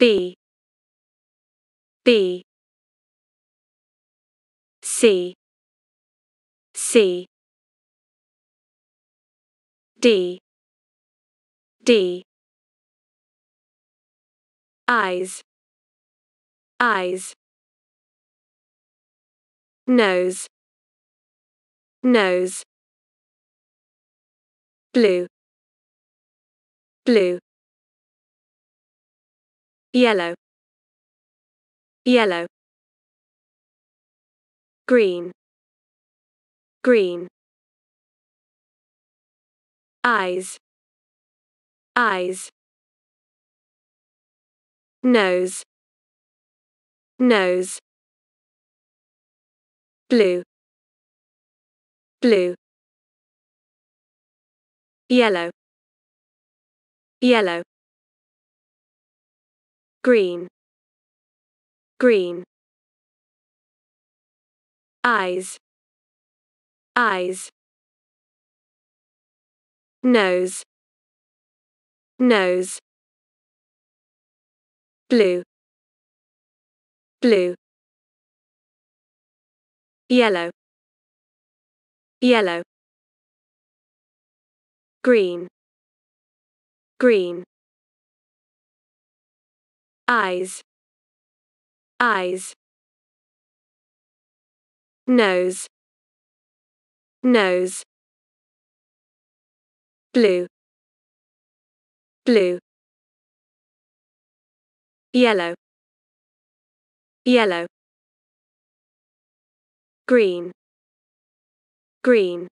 B B C C D D eyes eyes nose nose blue blue yellow yellow green green eyes eyes nose nose blue blue yellow yellow green green eyes eyes nose nose blue blue yellow yellow green green eyes, eyes, nose, nose, blue, blue, yellow, yellow, green, green.